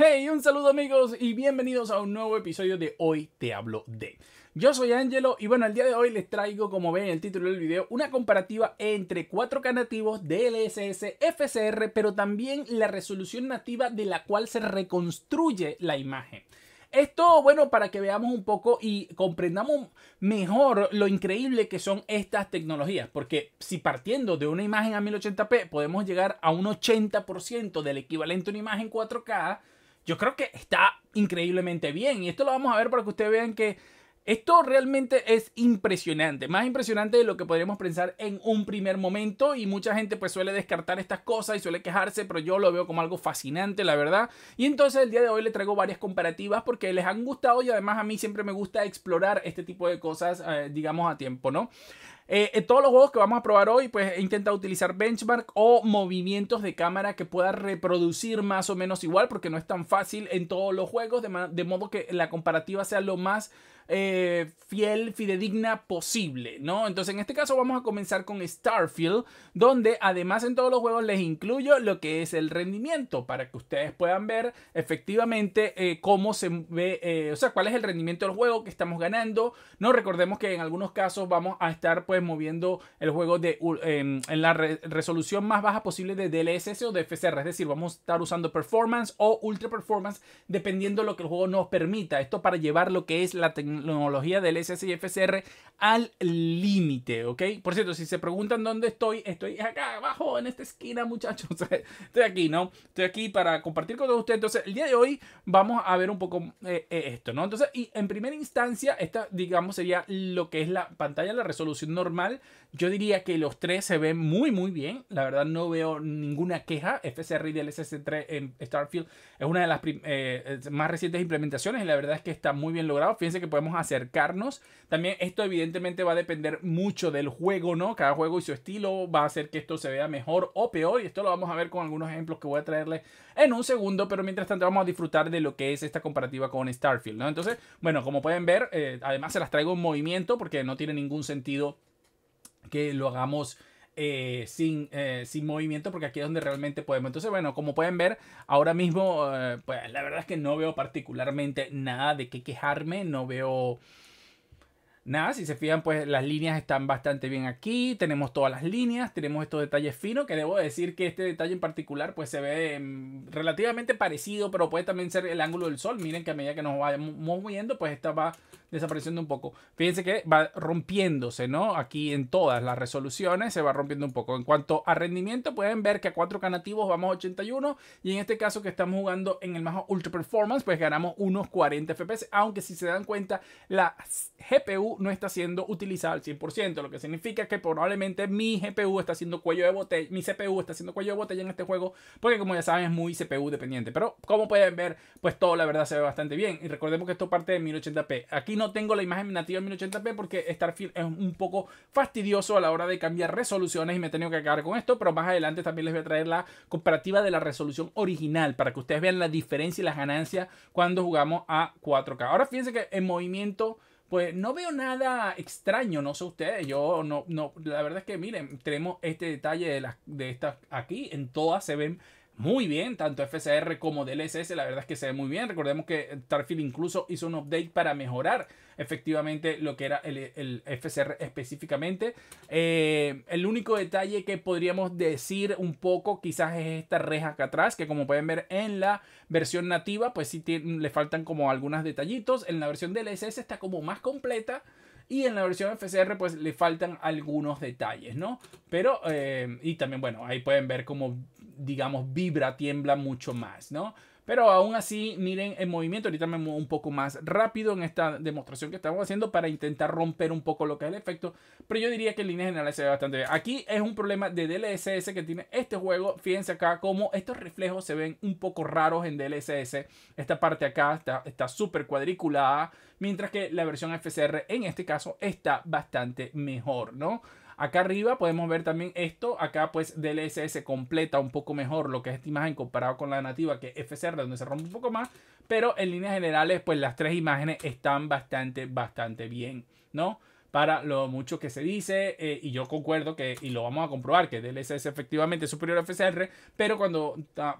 Hey, un saludo amigos y bienvenidos a un nuevo episodio de Hoy Te Hablo de. Yo soy Angelo y bueno, el día de hoy les traigo, como ven en el título del video, una comparativa entre cuatro K nativos DLSS FCR, pero también la resolución nativa de la cual se reconstruye la imagen. Esto, bueno, para que veamos un poco y comprendamos mejor lo increíble que son estas tecnologías, porque si partiendo de una imagen a 1080p podemos llegar a un 80% del equivalente a una imagen 4K, yo creo que está increíblemente bien. Y esto lo vamos a ver para que ustedes vean que esto realmente es impresionante, más impresionante de lo que podríamos pensar en un primer momento y mucha gente pues suele descartar estas cosas y suele quejarse, pero yo lo veo como algo fascinante, la verdad. Y entonces el día de hoy le traigo varias comparativas porque les han gustado y además a mí siempre me gusta explorar este tipo de cosas, eh, digamos, a tiempo, ¿no? en eh, eh, todos los juegos que vamos a probar hoy, pues he intentado utilizar benchmark o movimientos de cámara que pueda reproducir más o menos igual, porque no es tan fácil en todos los juegos, de modo que la comparativa sea lo más eh, fiel, fidedigna posible, ¿no? Entonces en este caso vamos a comenzar con Starfield, donde además en todos los juegos les incluyo lo que es el rendimiento, para que ustedes puedan ver efectivamente eh, cómo se ve, eh, o sea, cuál es el rendimiento del juego que estamos ganando, ¿no? Recordemos que en algunos casos vamos a estar pues moviendo el juego en, la resolución más baja posible de DLSS o de FSR, es decir, vamos a estar usando performance o ultra performance, dependiendo lo que el juego nos permita, esto para llevar lo que es la tecnología tecnología del y FCR al límite, ¿ok? Por cierto, si se preguntan dónde estoy, estoy acá abajo, en esta esquina, muchachos. Estoy aquí, ¿no? Estoy aquí para compartir con todos ustedes. Entonces, el día de hoy vamos a ver un poco eh, eh, esto, ¿no? Entonces, y en primera instancia, esta, digamos, sería lo que es la pantalla, la resolución normal. Yo diría que los tres se ven muy, muy bien. La verdad, no veo ninguna queja. FCR y DLSS3 en Starfield es una de las eh, más recientes implementaciones y la verdad es que está muy bien logrado. Fíjense que podemos acercarnos. También esto evidentemente va a depender mucho del juego, ¿no? Cada juego y su estilo va a hacer que esto se vea mejor o peor. Y esto lo vamos a ver con algunos ejemplos que voy a traerles en un segundo. Pero mientras tanto vamos a disfrutar de lo que es esta comparativa con Starfield, ¿no? Entonces, bueno, como pueden ver, eh, además se las traigo en movimiento porque no tiene ningún sentido que lo hagamos eh, sin, eh, sin movimiento, porque aquí es donde realmente podemos. Entonces, bueno, como pueden ver, ahora mismo, eh, pues la verdad es que no veo particularmente nada de qué quejarme, no veo nada, si se fijan, pues las líneas están bastante bien aquí. Tenemos todas las líneas, tenemos estos detalles finos, que debo decir que este detalle en particular, pues se ve em, relativamente parecido, pero puede también ser el ángulo del sol. Miren que a medida que nos vayamos moviendo, pues esta va desapareciendo un poco. Fíjense que va rompiéndose, ¿no? Aquí en todas las resoluciones se va rompiendo un poco. En cuanto a rendimiento, pueden ver que a 4K nativos vamos a 81 y en este caso que estamos jugando en el más Ultra Performance, pues ganamos unos 40 FPS, aunque si se dan cuenta, la GPU no está siendo utilizada al 100%, lo que significa que probablemente mi GPU está siendo cuello de botella, mi CPU está siendo cuello de botella en este juego, porque como ya saben es muy CPU dependiente, pero como pueden ver, pues todo la verdad se ve bastante bien y recordemos que esto parte de 1080p. Aquí no tengo la imagen nativa en 1080p porque Starfield es un poco fastidioso a la hora de cambiar resoluciones y me he tenido que acabar con esto, pero más adelante también les voy a traer la comparativa de la resolución original para que ustedes vean la diferencia y las ganancias cuando jugamos a 4K. Ahora fíjense que en movimiento pues no veo nada extraño, no sé ustedes, yo no, no, la verdad es que miren, tenemos este detalle de, las, de estas aquí, en todas se ven muy bien, tanto FSR como DLSS, la verdad es que se ve muy bien. Recordemos que Starfield incluso hizo un update para mejorar efectivamente lo que era el, el FSR específicamente. Eh, el único detalle que podríamos decir un poco quizás es esta reja acá atrás, que como pueden ver en la versión nativa, pues sí le faltan como algunos detallitos. En la versión DLSS está como más completa. Y en la versión FCR pues le faltan algunos detalles, ¿no? Pero, eh, y también bueno, ahí pueden ver como digamos, vibra, tiembla mucho más, ¿no? Pero aún así, miren el movimiento. Ahorita me muevo un poco más rápido en esta demostración que estamos haciendo para intentar romper un poco lo que es el efecto. Pero yo diría que en línea general se ve bastante bien. Aquí es un problema de DLSS que tiene este juego. Fíjense acá cómo estos reflejos se ven un poco raros en DLSS. Esta parte acá está súper cuadriculada. Mientras que la versión FCR en este caso está bastante mejor, ¿no? Acá arriba podemos ver también esto. Acá pues DLSS completa un poco mejor lo que es esta imagen comparado con la nativa que es FCR donde se rompe un poco más. Pero en líneas generales pues las tres imágenes están bastante, bastante bien, ¿no? para lo mucho que se dice eh, y yo concuerdo que y lo vamos a comprobar que DLSS efectivamente es superior a FCR pero cuando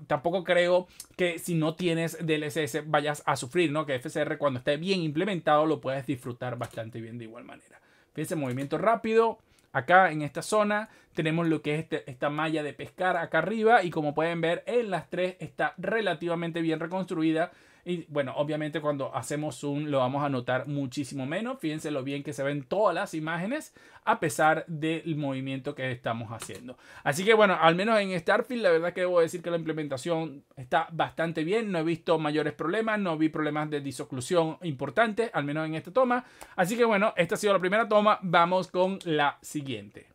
tampoco creo que si no tienes DLSS vayas a sufrir no que FCR cuando esté bien implementado lo puedes disfrutar bastante bien de igual manera fíjense movimiento rápido Acá en esta zona tenemos lo que es este, esta malla de pescar acá arriba y como pueden ver en las tres está relativamente bien reconstruida y bueno, obviamente cuando hacemos zoom lo vamos a notar muchísimo menos. Fíjense lo bien que se ven todas las imágenes a pesar del movimiento que estamos haciendo. Así que bueno, al menos en Starfield la verdad que debo decir que la implementación está bastante bien. No he visto mayores problemas, no vi problemas de disoclusión importantes, al menos en esta toma. Así que bueno, esta ha sido la primera toma. Vamos con la siguiente.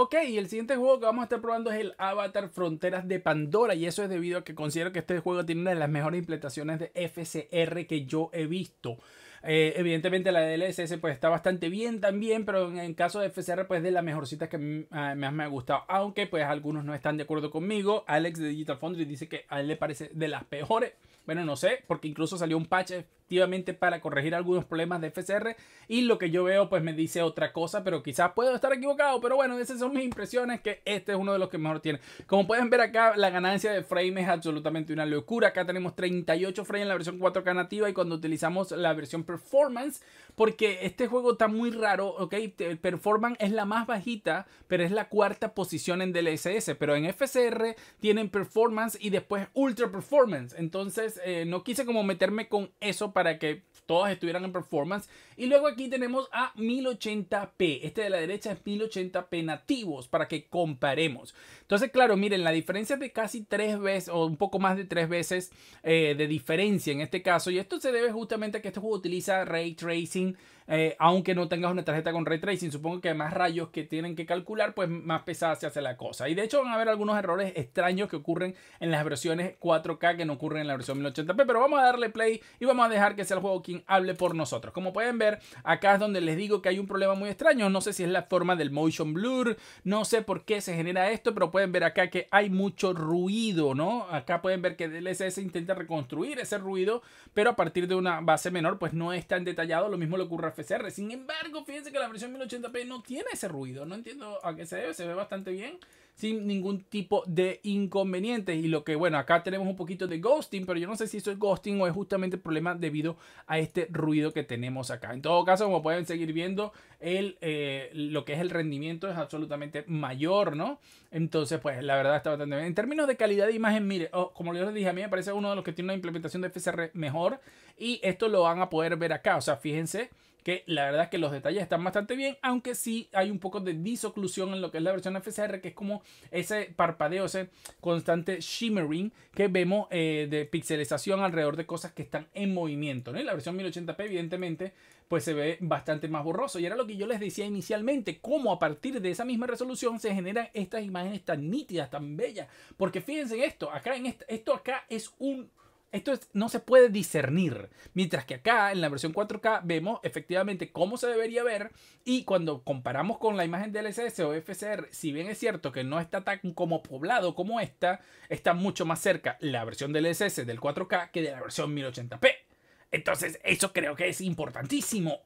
Ok, y el siguiente juego que vamos a estar probando es el Avatar Fronteras de Pandora. Y eso es debido a que considero que este juego tiene una de las mejores implementaciones de FCR que yo he visto. Eh, evidentemente la DLSS pues está bastante bien también, pero en, el caso de FCR pues de las mejorcitas que ah, más me ha gustado. Aunque pues algunos no están de acuerdo conmigo. Alex de Digital Foundry dice que a él le parece de las peores. Bueno, no sé, porque incluso salió un patch efectivamente para corregir algunos problemas de FCR y lo que yo veo pues me dice otra cosa, pero quizás puedo estar equivocado, pero bueno, esas son mis impresiones que este es uno de los que mejor tiene. Como pueden ver acá, la ganancia de frame es absolutamente una locura. Acá tenemos 38 frames en la versión 4K nativa y cuando utilizamos la versión performance porque este juego está muy raro, ¿ok? Performance es la más bajita, pero es la cuarta posición en DLSS, pero en FCR tienen performance y después ultra performance, entonces eh, no quise como meterme con eso para que todas estuvieran en performance. Y luego aquí tenemos a 1080p. Este de la derecha es 1080p nativos para que comparemos. Entonces, claro, miren, la diferencia es de casi tres veces o un poco más de tres veces eh, de diferencia en este caso. Y esto se debe justamente a que este juego utiliza ray tracing eh, aunque no tengas una tarjeta con ray tracing. Supongo que más rayos que tienen que calcular, pues más pesada se hace la cosa. Y de hecho van a haber algunos errores extraños que ocurren en las versiones 4K que no ocurren en la versión 1080p, pero vamos a darle play y vamos a dejar que sea el juego quien hable por nosotros. Como pueden ver, acá es donde les digo que hay un problema muy extraño, no sé si es la forma del motion blur, no sé por qué se genera esto, pero pueden ver acá que hay mucho ruido, ¿no? Acá pueden ver que DLSS intenta reconstruir ese ruido, pero a partir de una base menor, pues no es tan detallado, lo mismo le ocurre a sin embargo, fíjense que la versión 1080p no tiene ese ruido. No entiendo a qué se debe. Se ve bastante bien. Sin ningún tipo de inconveniente. Y lo que, bueno, acá tenemos un poquito de ghosting. Pero yo no sé si eso es ghosting o es justamente el problema debido a este ruido que tenemos acá. En todo caso, como pueden seguir viendo, el, eh, lo que es el rendimiento es absolutamente mayor, ¿no? Entonces, pues la verdad está bastante bien. En términos de calidad de imagen, mire, oh, como yo les dije, a mí me parece uno de los que tiene una implementación de FCR mejor. Y esto lo van a poder ver acá. O sea, fíjense que la verdad es que los detalles están bastante bien, aunque sí hay un poco de disoclusión en lo que es la versión FCR, que es como ese parpadeo, ese constante shimmering que vemos eh, de pixelización alrededor de cosas que están en movimiento. ¿no? la versión 1080p evidentemente pues se ve bastante más borroso. Y era lo que yo les decía inicialmente, cómo a partir de esa misma resolución se generan estas imágenes tan nítidas, tan bellas. Porque fíjense en esto, acá en esto acá es un esto no se puede discernir. Mientras que acá, en la versión 4K, vemos efectivamente cómo se debería ver. Y cuando comparamos con la imagen del SS o FCR, si bien es cierto que no está tan como poblado como esta, está mucho más cerca la versión del SS del 4K que de la versión 1080p. Entonces, eso creo que es importantísimo.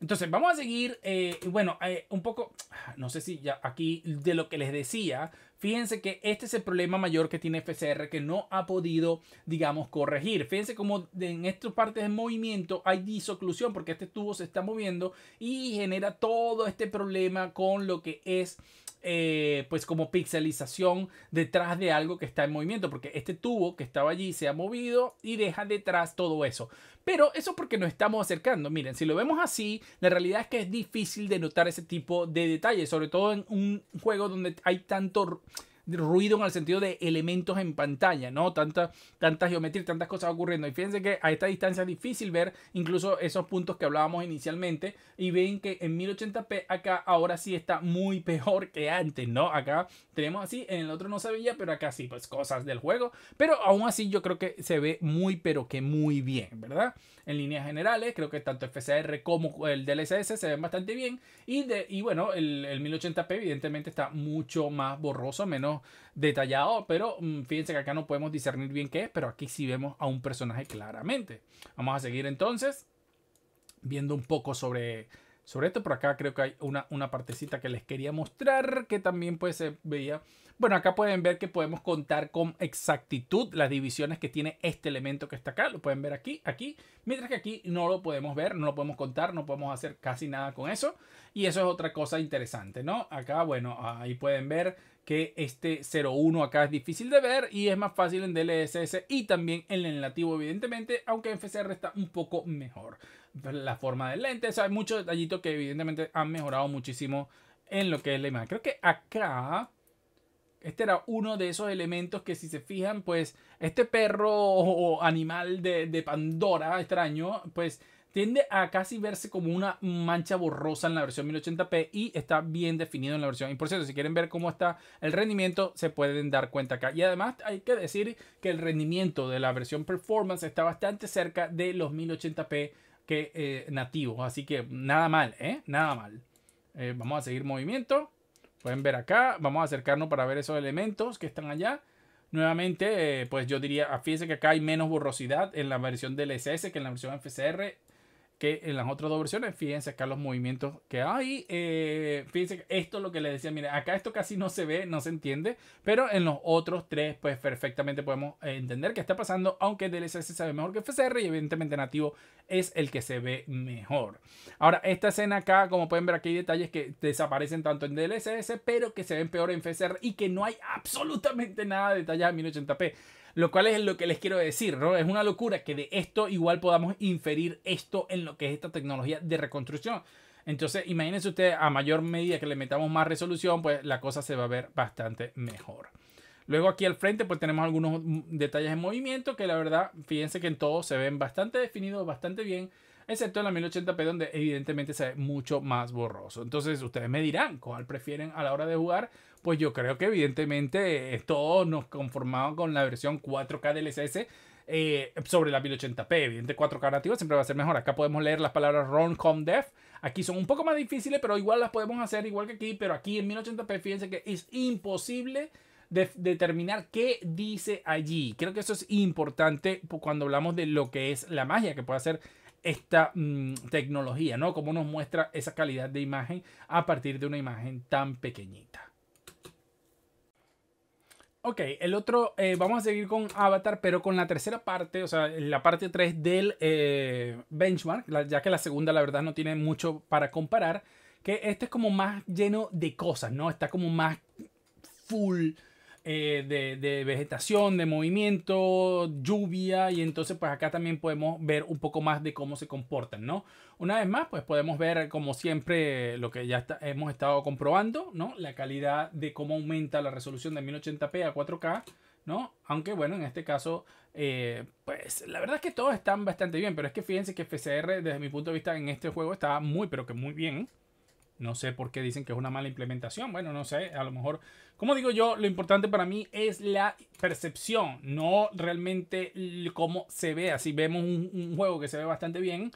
Entonces, vamos a seguir, eh, bueno, eh, un poco, ah, no sé si ya aquí de lo que les decía, Fíjense que este es el problema mayor que tiene FCR que no ha podido, digamos, corregir. Fíjense cómo en estas partes de movimiento hay disoclusión porque este tubo se está moviendo y genera todo este problema con lo que es eh, pues como pixelización detrás de algo que está en movimiento, porque este tubo que estaba allí se ha movido y deja detrás todo eso. Pero eso porque nos estamos acercando. Miren, si lo vemos así, la realidad es que es difícil de notar ese tipo de detalles, sobre todo en un juego donde hay tanto ruido en el sentido de elementos en pantalla, ¿no? Tanta, tanta geometría, tantas cosas ocurriendo. Y fíjense que a esta distancia es difícil ver incluso esos puntos que hablábamos inicialmente. Y ven que en 1080p acá ahora sí está muy peor que antes, ¿no? Acá tenemos así, en el otro no se veía, pero acá sí, pues cosas del juego. Pero aún así yo creo que se ve muy, pero que muy bien, ¿verdad? En líneas generales, creo que tanto FCR como el DLSS se ven bastante bien. Y, de, y bueno, el 1080p evidentemente está mucho más borroso, menos detallado, pero mm, fíjense que acá no podemos discernir bien qué es, pero aquí sí vemos a un personaje claramente. Vamos a seguir entonces viendo un poco sobre, sobre esto. Por acá creo que hay una, una partecita que les quería mostrar que también pues se veía. Bueno, acá pueden ver que podemos contar con exactitud las divisiones que tiene este elemento que está acá. Lo pueden ver aquí, aquí. Mientras que aquí no lo podemos ver, no lo podemos contar, no podemos hacer casi nada con eso. Y eso es otra cosa interesante, ¿no? Acá, bueno, ahí pueden ver que este 01 acá es difícil de ver y es más fácil en DLSS y también en el nativo evidentemente, aunque en FCR está un poco mejor. La forma del lente, o sea, hay muchos detallitos que evidentemente han mejorado muchísimo en lo que es la imagen. Creo que acá este era uno de esos elementos que si se fijan, pues este perro o animal de, de Pandora extraño, pues tiende a casi verse como una mancha borrosa en la versión 1080p y está bien definido en la versión. Y por cierto, si quieren ver cómo está el rendimiento, se pueden dar cuenta acá. Y además hay que decir que el rendimiento de la versión performance está bastante cerca de los 1080p que eh, nativos. Así que nada mal, ¿eh? Nada mal. Eh, vamos a seguir movimiento. Pueden ver acá. Vamos a acercarnos para ver esos elementos que están allá. Nuevamente, eh, pues yo diría, fíjense que acá hay menos borrosidad en la versión del SS que en la versión FCR que en las otras dos versiones, fíjense acá los movimientos que hay. Eh, fíjense, esto es lo que les decía, mire acá esto casi no se ve, no se entiende, pero en los otros tres, pues perfectamente podemos entender qué está pasando, aunque DLSS se ve mejor que FSR y evidentemente nativo es el que se ve mejor. Ahora, esta escena acá, como pueden ver aquí hay detalles que desaparecen tanto en DLSS, pero que se ven peor en FSR y que no hay absolutamente nada de detalles a 1080p. Lo cual es lo que les quiero decir, ¿no? Es una locura que de esto igual podamos inferir esto en lo que es esta tecnología de reconstrucción. Entonces, imagínense ustedes, a mayor medida que le metamos más resolución, pues la cosa se va a ver bastante mejor. Luego aquí al frente pues tenemos algunos detalles en movimiento que la verdad, fíjense que en todo se ven bastante definidos, bastante bien, excepto en la 1080p donde evidentemente se ve mucho más borroso. Entonces ustedes me dirán cuál prefieren a la hora de jugar, pues yo creo que evidentemente eh, todos nos conformamos con la versión 4K del SS eh, sobre la 1080p. Evidentemente 4K nativo siempre va a ser mejor. Acá podemos leer las palabras Ron COM, Aquí son un poco más difíciles, pero igual las podemos hacer igual que aquí. Pero aquí en 1080p, fíjense que es imposible determinar qué dice allí. Creo que eso es importante cuando hablamos de lo que es la magia que puede hacer esta mm, tecnología, ¿no? Cómo nos muestra esa calidad de imagen a partir de una imagen tan pequeñita. Ok, el otro, eh, vamos a seguir con Avatar, pero con la tercera parte, o sea, la parte 3 del eh, benchmark, ya que la segunda la verdad no tiene mucho para comparar, que este es como más lleno de cosas, ¿no? Está como más full eh, de, vegetación, de movimiento, lluvia, y entonces pues acá también podemos ver un poco más de cómo se comportan, ¿no? Una vez más, pues podemos ver como siempre lo que ya hemos estado comprobando, ¿no? La calidad de cómo aumenta la resolución de 1080p a 4K, ¿no? Aunque bueno, en este caso, eh, pues la verdad es que todos están bastante bien, pero es que fíjense que FCR desde mi punto de vista en este juego está muy, pero que muy bien. No sé por qué dicen que es una mala implementación. Bueno, no sé, a lo mejor, como digo yo, lo importante para mí es la percepción, no realmente cómo se ve. Así vemos un, un juego que se ve bastante bien,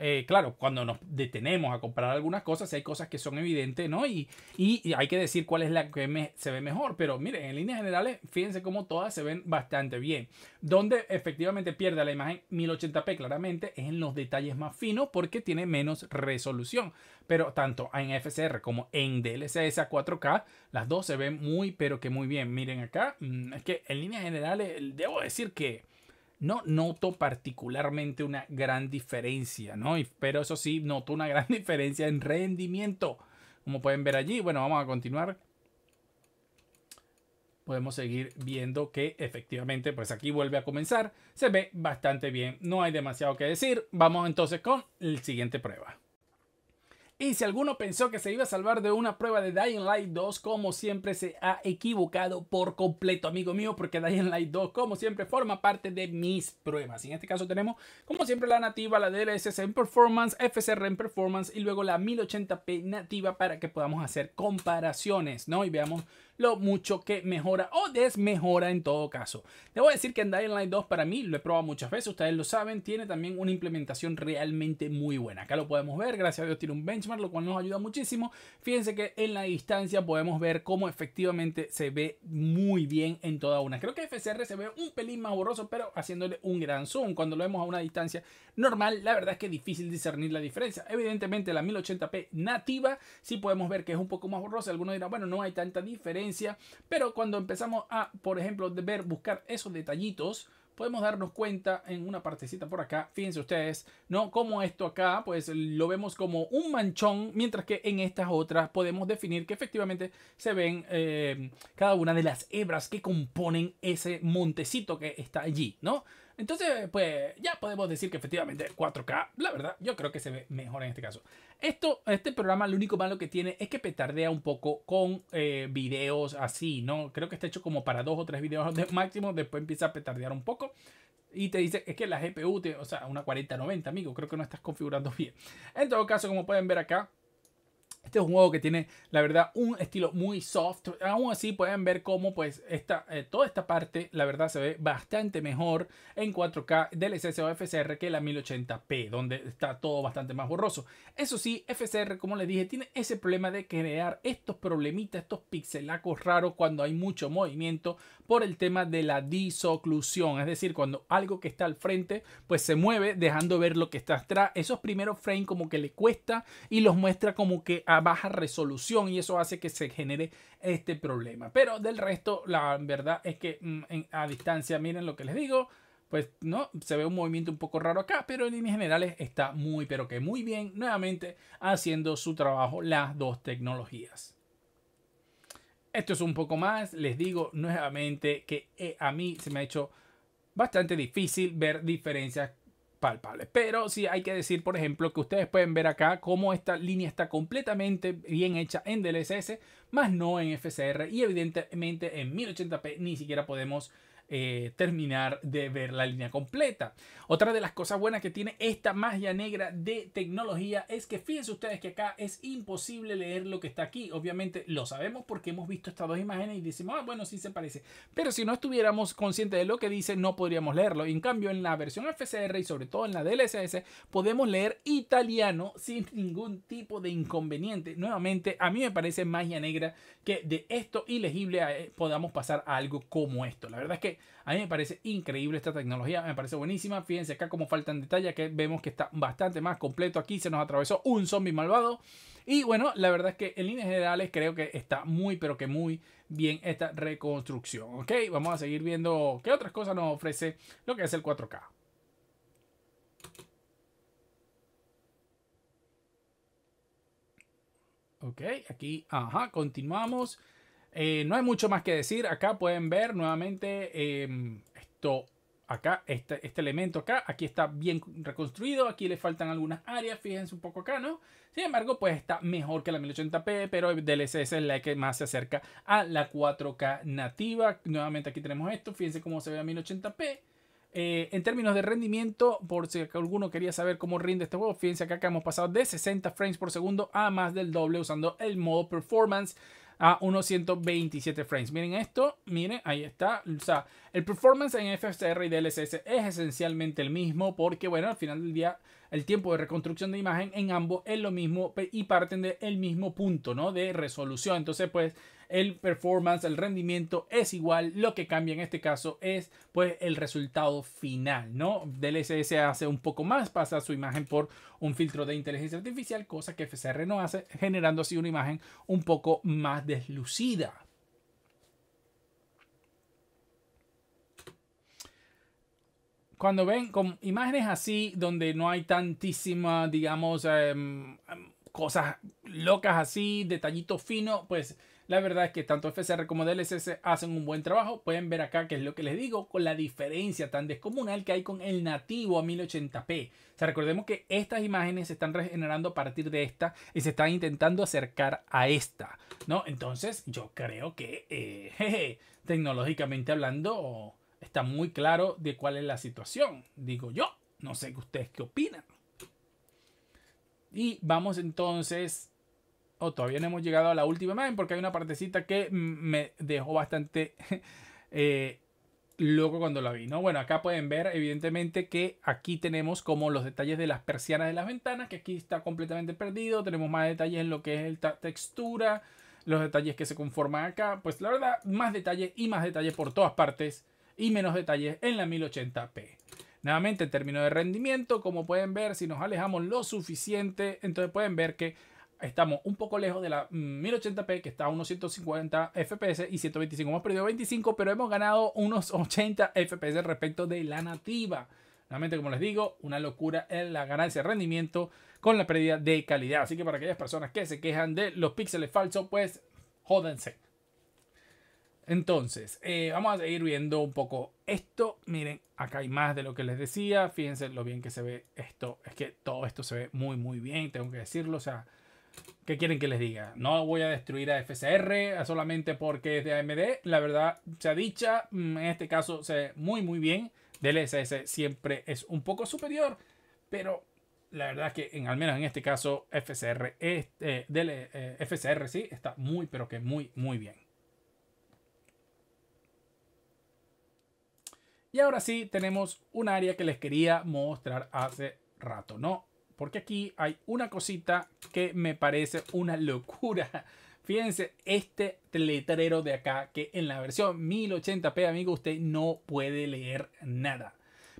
eh, claro, cuando nos detenemos a comprar algunas cosas, hay cosas que son evidentes, ¿no? Y, y, hay que decir cuál es la que se ve mejor, pero miren, en líneas generales, fíjense cómo todas se ven bastante bien. Donde efectivamente pierde la imagen 1080p claramente es en los detalles más finos porque tiene menos resolución, pero tanto en FCR como en DLSS a 4K, las dos se ven muy, pero que muy bien. Miren acá, mm, es que en líneas generales, debo decir que no noto particularmente una gran diferencia, ¿no? Pero eso sí, noto una gran diferencia en rendimiento, como pueden ver allí. Bueno, vamos a continuar. Podemos seguir viendo que efectivamente, pues aquí vuelve a comenzar. Se ve bastante bien, no hay demasiado que decir. Vamos entonces con la siguiente prueba. Y si alguno pensó que se iba a salvar de una prueba de Dying Light 2, como siempre se ha equivocado por completo, amigo mío, porque Dying Light 2, como siempre, forma parte de mis pruebas. Y en este caso tenemos, como siempre, la nativa, la DLSS en Performance, FCR en Performance y luego la 1080p nativa para que podamos hacer comparaciones, ¿no? Y veamos lo mucho que mejora o desmejora en todo caso. te voy a decir que en Dying Light 2 para mí, lo he probado muchas veces, ustedes lo saben, tiene también una implementación realmente muy buena. Acá lo podemos ver, gracias a Dios tiene un bench lo cual nos ayuda muchísimo. Fíjense que en la distancia podemos ver cómo efectivamente se ve muy bien en toda una. Creo que FCR se ve un pelín más borroso, pero haciéndole un gran zoom. Cuando lo vemos a una distancia normal, la verdad es que es difícil discernir la diferencia. Evidentemente la 1080p nativa sí podemos ver que es un poco más borrosa. Algunos dirán, bueno, no hay tanta diferencia, pero cuando empezamos a, por ejemplo, de ver, buscar esos detallitos, podemos darnos cuenta en una partecita por acá, fíjense ustedes, ¿no? Como esto acá, pues lo vemos como un manchón, mientras que en estas otras podemos definir que efectivamente se ven eh, cada una de las hebras que componen ese montecito que está allí, ¿no? Entonces, pues ya podemos decir que efectivamente 4K, la verdad, yo creo que se ve mejor en este caso. Esto, este programa, lo único malo que tiene es que petardea un poco con eh, videos así, ¿no? Creo que está hecho como para dos o tres videos de máximo, después empieza a petardear un poco. Y te dice, es que la GPU, o sea, una 40, 90, amigo, creo que no estás configurando bien. En todo caso, como pueden ver acá, este es un juego que tiene, la verdad, un estilo muy soft. Aún así pueden ver cómo pues esta, eh, toda esta parte, la verdad, se ve bastante mejor en 4K del SSO FCR que la 1080p, donde está todo bastante más borroso. Eso sí, FCR, como les dije, tiene ese problema de crear estos problemitas, estos pixelacos raros cuando hay mucho movimiento por el tema de la disoclusión. Es decir, cuando algo que está al frente pues se mueve dejando ver lo que está atrás. Esos primeros frames como que le cuesta y los muestra como que baja resolución y eso hace que se genere este problema. Pero del resto, la verdad es que mm, a distancia, miren lo que les digo, pues no, se ve un movimiento un poco raro acá, pero en líneas generales está muy, pero que muy bien, nuevamente haciendo su trabajo las dos tecnologías. Esto es un poco más, les digo nuevamente que eh, a mí se me ha hecho bastante difícil ver diferencias palpables. Pero sí hay que decir, por ejemplo, que ustedes pueden ver acá cómo esta línea está completamente bien hecha en DLSS, más no en FCR y evidentemente en 1080p ni siquiera podemos eh, terminar de ver la línea completa. Otra de las cosas buenas que tiene esta magia negra de tecnología es que fíjense ustedes que acá es imposible leer lo que está aquí. Obviamente lo sabemos porque hemos visto estas dos imágenes y decimos, ah, bueno, sí se parece. Pero si no estuviéramos conscientes de lo que dice, no podríamos leerlo. en cambio, en la versión FCR y sobre todo en la DLSS, podemos leer italiano sin ningún tipo de inconveniente. Nuevamente, a mí me parece magia negra que de esto ilegible eh, podamos pasar a algo como esto. La verdad es que a mí me parece increíble esta tecnología, me parece buenísima. Fíjense acá como faltan detalles, que vemos que está bastante más completo. Aquí se nos atravesó un zombie malvado. Y bueno, la verdad es que en líneas generales creo que está muy, pero que muy bien esta reconstrucción. Ok, vamos a seguir viendo qué otras cosas nos ofrece lo que es el 4K. Ok, aquí, ajá, continuamos. Eh, no hay mucho más que decir. Acá pueden ver nuevamente em, esto. Acá, este, este elemento acá, aquí está bien reconstruido, aquí le faltan algunas áreas, fíjense un poco acá, ¿no? Sin embargo, pues está mejor que la 1080p, pero DLSS es la que más se acerca a la 4K nativa. Nuevamente aquí tenemos esto, fíjense cómo se ve a 1080p. Eh, en términos de rendimiento, por si alguno quería saber cómo rinde este juego, fíjense que acá hemos pasado de 60 frames por segundo a más del doble usando el modo performance a unos 127 frames. Miren esto, miren, ahí está. O sea, el performance en FSR y DLSS es esencialmente el mismo porque, bueno, al final del día el tiempo de reconstrucción de imagen en ambos es lo mismo y parten del mismo punto, ¿no? De resolución. Entonces, pues el performance, el rendimiento es igual. Lo que cambia en este caso es pues el resultado final, ¿no? SS hace un poco más, pasa su imagen por un filtro de inteligencia artificial, cosa que FCR no hace, generando así una imagen un poco más deslucida. Cuando ven con imágenes así, donde no hay tantísima, digamos, em, em, cosas locas así, detallitos finos, pues la verdad es que tanto FSR como DLSS hacen un buen trabajo. Pueden ver acá que es lo que les digo con la diferencia tan descomunal que hay con el nativo a 1080p. O sea, recordemos que estas imágenes se están regenerando a partir de esta y se están intentando acercar a esta, ¿no? Entonces yo creo que eh, tecnológicamente hablando está muy claro de cuál es la situación. Digo yo, no sé ustedes qué opinan. Y vamos entonces o todavía no hemos llegado a la última imagen porque hay una partecita que me dejó bastante eh, loco cuando la vi, Bueno, acá pueden ver evidentemente que aquí tenemos como los detalles de las persianas de las ventanas, que aquí está completamente perdido, tenemos más detalles en lo que es el textura, los detalles que se conforman acá, pues la verdad, más detalles y más detalles por todas partes y menos detalles en la 1080p. Nuevamente, en términos de rendimiento, como pueden ver, si nos alejamos lo suficiente, entonces pueden ver que estamos un poco lejos de la 1080p que está a unos 150 fps y 125. Hemos perdido 25, pero hemos ganado unos 80 fps respecto de la nativa. Nuevamente, como les digo, una locura en la ganancia de rendimiento con la pérdida de calidad. Así que para aquellas personas que se quejan de los píxeles falsos, pues jódense. Entonces, eh, vamos a seguir viendo un poco esto. Miren, acá hay más de lo que les decía. Fíjense lo bien que se ve esto. Es que todo esto se ve muy, muy bien, tengo que decirlo. O sea, ¿Qué quieren que les diga? No voy a destruir a FCR solamente porque es de AMD. La verdad, se ha dicha, mm, en este caso se ve muy muy bien. DLSS siempre es un poco superior, pero la verdad es que en, al menos en este caso FCR, este, eh, eh, FCR sí está muy pero que muy muy bien. Y ahora sí tenemos un área que les quería mostrar hace rato, ¿no? Porque aquí hay una cosita que me parece una locura. Fíjense este letrero de acá que en la versión 1080p, amigo, usted no puede leer nada.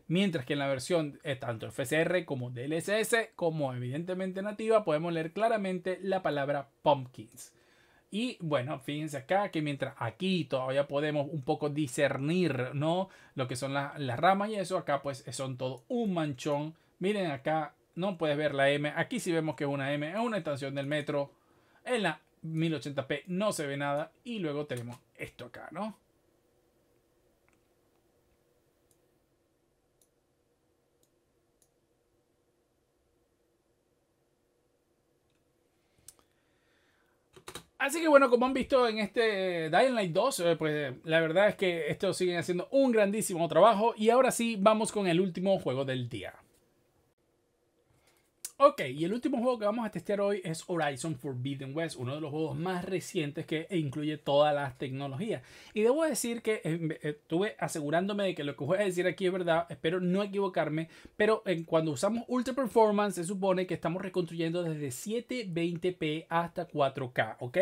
Mientras que en la versión eh, tanto FSR como DLSS, como evidentemente nativa, podemos leer claramente la palabra pumpkins. Y bueno, fíjense acá que mientras aquí todavía podemos un poco discernir, ¿no? Lo que son las ramas y eso, acá pues son todo un manchón. Miren acá no puedes ver la M. Aquí sí vemos que es una M, es una estación del metro. En la 1080p no se ve nada. Y luego tenemos esto acá, ¿no? Así que bueno, como han visto en este Dying Light 2, eh, pues la verdad es que estos siguen haciendo un grandísimo trabajo. Y ahora sí, vamos con el último juego del día. Ok, y el último juego que vamos a testear hoy es Horizon Forbidden West, uno de los juegos más recientes que e incluye todas las tecnologías. Y debo decir que eh, eh, estuve asegurándome de que lo que voy a decir aquí es verdad, espero no equivocarme, pero en eh, cuando usamos Ultra Performance se supone que estamos reconstruyendo desde 720p hasta 4K, ¿ok?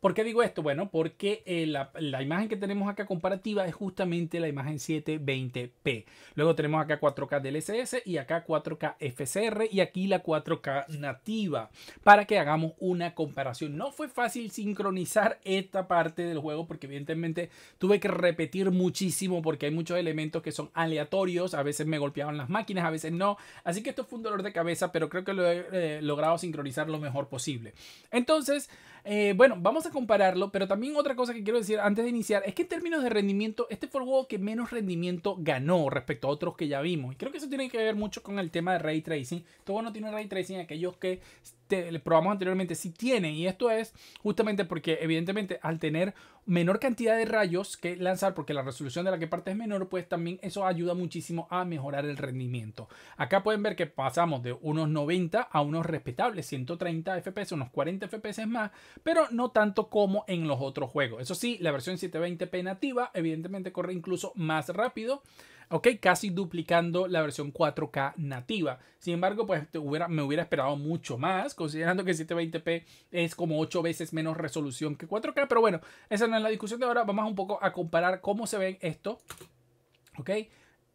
¿Por qué digo esto? Bueno, porque eh, la, imagen que tenemos acá comparativa es justamente la imagen 720p. Luego tenemos acá 4K DLSS y acá 4K FCR y aquí la 4K nativa para que hagamos una comparación. No fue fácil sincronizar esta parte del juego porque evidentemente tuve que repetir muchísimo porque hay muchos elementos que son aleatorios. A veces me golpeaban las máquinas, a veces no. Así que esto fue un dolor de cabeza, pero creo que lo he eh, logrado sincronizar lo mejor posible. Entonces, eh, bueno, vamos a compararlo, pero también otra cosa que quiero decir antes de iniciar es que en términos de rendimiento, este fue el juego que menos rendimiento ganó respecto a otros que ya vimos. Y creo que eso tiene que ver mucho con el tema de ray tracing. Todo no tiene ray tracing, aquellos que probamos anteriormente, si tiene. Y esto es justamente porque, evidentemente, al tener menor cantidad de rayos que lanzar, porque la resolución de la que parte es menor, pues también eso ayuda muchísimo a mejorar el rendimiento. Acá pueden ver que pasamos de unos 90 a unos respetables 130 FPS, unos 40 FPS más, pero no tanto como en los otros juegos. Eso sí, la versión 720p nativa, evidentemente, corre incluso más rápido. ¿ok? Casi duplicando la versión 4K nativa. Sin embargo, pues hubiera, me hubiera esperado mucho más, considerando que 720p es como 8 veces menos resolución que 4K, pero bueno, esa no es la discusión de ahora. Vamos un poco a comparar cómo se ven esto, ¿ok?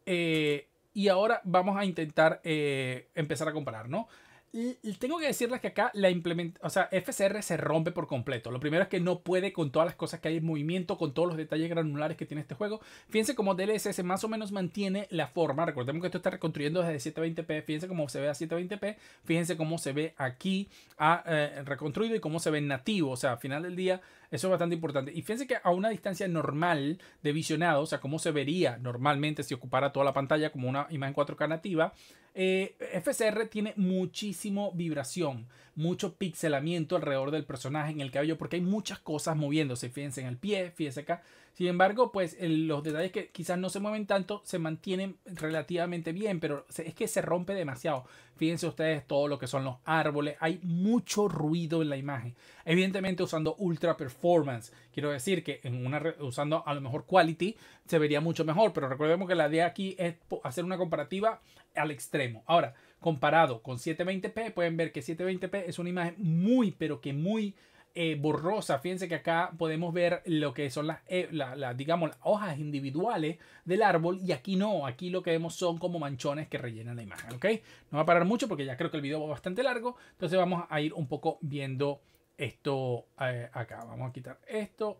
Eh, y ahora vamos a intentar eh, empezar a comparar, ¿no? y tengo que decirles que acá la implementación, o sea, FCR se rompe por completo. Lo primero es que no puede con todas las cosas que hay en movimiento, con todos los detalles granulares que tiene este juego. Fíjense cómo DLSS más o menos mantiene la forma. Recordemos que esto está reconstruyendo desde 720p. Fíjense cómo se ve a 720p. Fíjense cómo se ve aquí a, ah, eh, reconstruido y cómo se ve nativo. O sea, al final del día eso es bastante importante. Y fíjense que a una distancia normal de visionado, o sea, cómo se vería normalmente si ocupara toda la pantalla como una imagen 4K nativa, eh, FCR tiene muchísimo vibración, mucho pixelamiento alrededor del personaje en el cabello, porque hay muchas cosas moviéndose. Fíjense en el pie, fíjense acá. Sin embargo, pues los detalles que quizás no se mueven tanto se mantienen relativamente bien, pero es que se rompe demasiado. Fíjense ustedes todo lo que son los árboles, hay mucho ruido en la imagen. Evidentemente usando ultra performance, quiero decir que en una usando a lo mejor quality se vería mucho mejor, pero recordemos que la idea aquí es hacer una comparativa al extremo. Ahora, comparado con 720p, pueden ver que 720p es una imagen muy, pero que muy eh, borrosa. Fíjense que acá podemos ver lo que son las, eh, digamos, las hojas individuales del árbol y aquí no, aquí lo que vemos son como manchones que rellenan la imagen, ¿ok? No va a parar mucho porque ya creo que el video va bastante largo, entonces vamos a ir un poco viendo esto eh, acá. Vamos a quitar esto.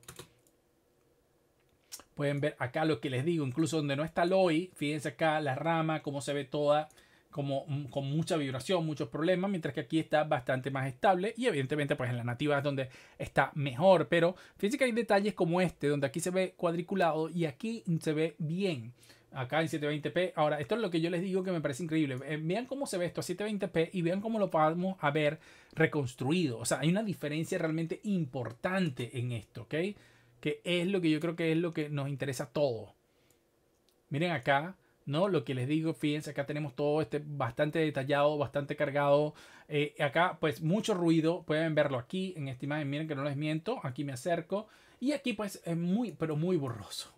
Pueden ver acá lo que les digo, incluso donde no está Loi, fíjense acá la rama, cómo se ve toda como mm, con mucha vibración, muchos problemas, mientras que aquí está bastante más estable y evidentemente pues en la nativa es donde está mejor, pero fíjense que hay detalles como este, donde aquí se ve cuadriculado y aquí se ve bien. Acá en 720p. Ahora, esto es lo que yo les digo que me parece increíble. Eh, vean cómo se ve esto a 720p y vean cómo lo podemos haber reconstruido. O sea, hay una diferencia realmente importante en esto, ¿ok? Que es lo que yo creo que es lo que nos interesa a todos. Miren acá, ¿no? Lo que les digo, fíjense, acá tenemos todo este bastante detallado, bastante cargado. Eh, acá, pues, mucho ruido. Pueden verlo aquí en esta imagen. Miren que no les miento. Aquí me acerco. Y aquí, pues, es muy, pero muy borroso,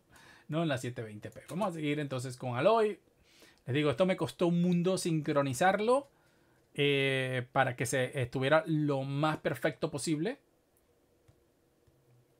¿no? En la 720p. Vamos a seguir entonces con Aloy. Les digo, esto me costó un mundo sincronizarlo eh, para que se estuviera lo más perfecto posible.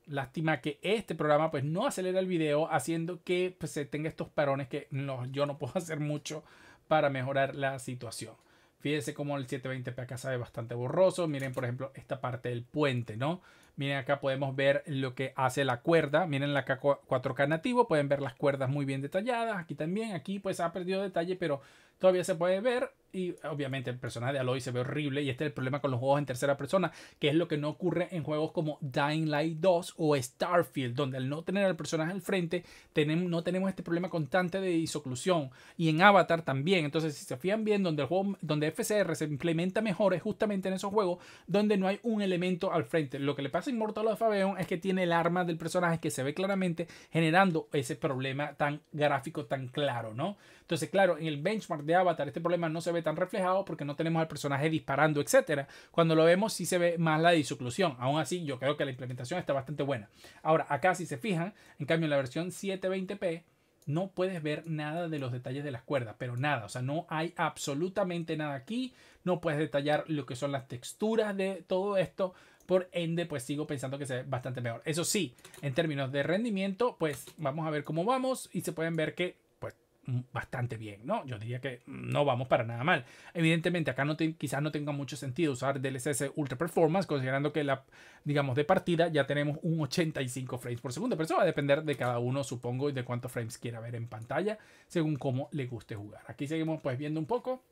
Lástima que este programa pues no acelera el video haciendo que pues, se tenga estos parones que yo no puedo hacer mucho para mejorar la situación. Fíjense cómo el 720p acá sabe bastante borroso. Miren por ejemplo esta parte del puente, ¿no? Miren acá podemos ver lo que hace la cuerda. Miren la 4K nativo, pueden ver las cuerdas muy bien detalladas. Aquí también, aquí pues ha perdido detalle, pero todavía se puede ver. Y obviamente el personaje de Aloy se ve horrible y este es el problema con los juegos en tercera persona, que es lo que no ocurre en juegos como Dying Light 2 o Starfield, donde al no tener al personaje al frente, tenemos, no tenemos este problema constante de disoclusión. Y en Avatar también. Entonces, si se fijan bien, donde el juego, donde FCR se implementa mejor es justamente en esos juegos donde no hay un elemento al frente. Lo que le pasa inmortal de Fabeon es que tiene el arma del personaje que se ve claramente generando ese problema tan gráfico, tan claro, ¿no? Entonces, claro, en el benchmark de Avatar este problema no se ve tan reflejado porque no tenemos al personaje disparando, etcétera. Cuando lo vemos sí se ve más la disoclusión. Aún así, yo creo que la implementación está bastante buena. Ahora, acá si se fijan, en cambio en la versión 720p no puedes ver nada de los detalles de las cuerdas, pero nada, o sea, no hay absolutamente nada aquí, no puedes detallar lo que son las texturas de todo esto, por ende, pues sigo pensando que se ve bastante mejor. Eso sí, en términos de rendimiento, pues vamos a ver cómo vamos y se pueden ver que pues, mm, bastante bien, ¿no? Yo diría que no vamos para nada mal. Evidentemente, acá no quizás no tenga mucho sentido usar DLSS Ultra Performance, considerando que la, digamos, de partida ya tenemos un 85 frames por segundo, pero eso va a depender de cada uno, supongo, y de cuántos frames quiera ver en pantalla, según cómo le guste jugar. Aquí seguimos pues viendo un poco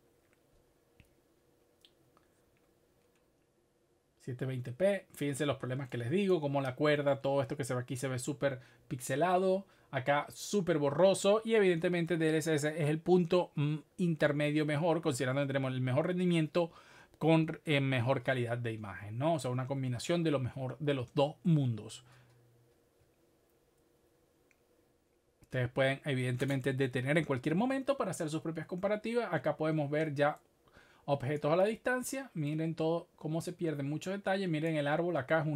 720p. Fíjense los problemas que les digo, como la cuerda, todo esto que se ve aquí se ve súper pixelado, acá súper borroso y evidentemente DLSS es el punto mm, intermedio mejor, considerando que tenemos el mejor rendimiento con eh, mejor calidad de imagen, ¿no? O sea, una combinación de lo mejor de los dos mundos. Ustedes pueden evidentemente detener en cualquier momento para hacer sus propias comparativas. Acá podemos ver ya Objetos a la distancia, miren todo cómo se pierden muchos detalles. Miren el árbol, acá es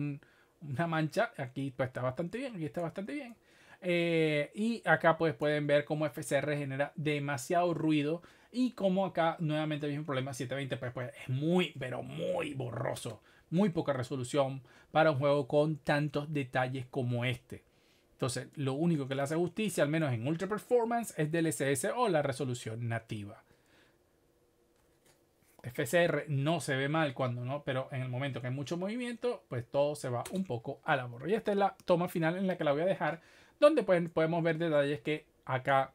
una mancha. Aquí pues, está bastante bien, aquí está bastante bien. Eh, y acá pues pueden ver cómo FCR genera demasiado ruido y como acá nuevamente el mismo problema 720 pues, pues, es muy pero muy borroso, muy poca resolución para un juego con tantos detalles como este. Entonces lo único que le hace justicia, al menos en Ultra Performance, es DLSS o la resolución nativa. FCR no se ve mal cuando no, pero en el momento que hay mucho movimiento, pues todo se va un poco a la borra. Y esta es la toma final en la que la voy a dejar, donde pues, podemos ver detalles que acá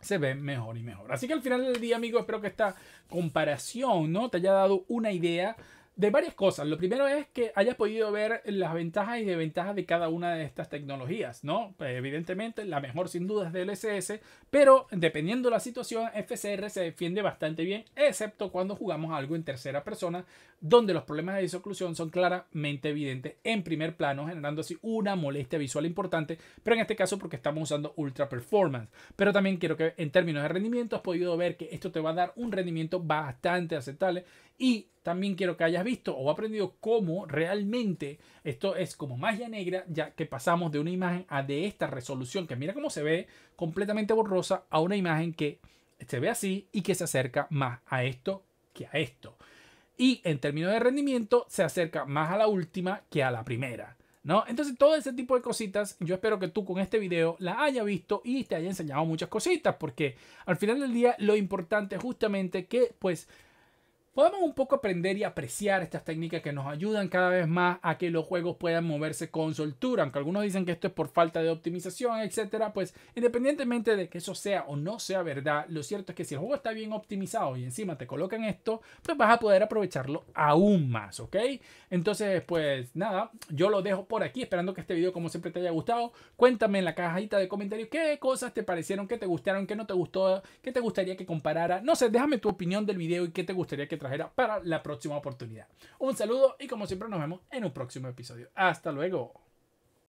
se ven mejor y mejor. Así que al final del día, amigo espero que esta comparación ¿no? te haya dado una idea de varias cosas. Lo primero es que hayas podido ver las ventajas y desventajas de cada una de estas tecnologías, ¿no? Pues evidentemente, la mejor sin duda es DLSS, pero dependiendo de la situación, FCR se defiende bastante bien, excepto cuando jugamos algo en tercera persona, donde los problemas de disoclusión son claramente evidentes en primer plano, generando así una molestia visual importante, pero en este caso porque estamos usando Ultra Performance. Pero también quiero que en términos de rendimiento has podido ver que esto te va a dar un rendimiento bastante aceptable y también quiero que hayas visto o aprendido cómo realmente esto es como magia negra, ya que pasamos de una imagen a de esta resolución, que mira cómo se ve completamente borrosa, a una imagen que se ve así y que se acerca más a esto que a esto. Y en términos de rendimiento, se acerca más a la última que a la primera. ¿No? Entonces todo ese tipo de cositas, yo espero que tú con este video la hayas visto y te haya enseñado muchas cositas, porque al final del día lo importante es justamente que pues podemos un poco aprender y apreciar estas técnicas que nos ayudan cada vez más a que los juegos puedan moverse con soltura. Aunque algunos dicen que esto es por falta de optimización, etcétera, pues independientemente de que eso sea o no sea verdad, lo cierto es que si el juego está bien optimizado y encima te colocan esto, pues vas a poder aprovecharlo aún más, ¿ok? Entonces, pues nada, yo lo dejo por aquí, esperando que este video como siempre te haya gustado. Cuéntame en la cajita de comentarios qué cosas te parecieron, que te gustaron, qué no te gustó, qué te gustaría que comparara. No sé, déjame tu opinión del video y qué te gustaría que para la próxima oportunidad. Un saludo y como siempre nos vemos en un próximo episodio. Hasta luego.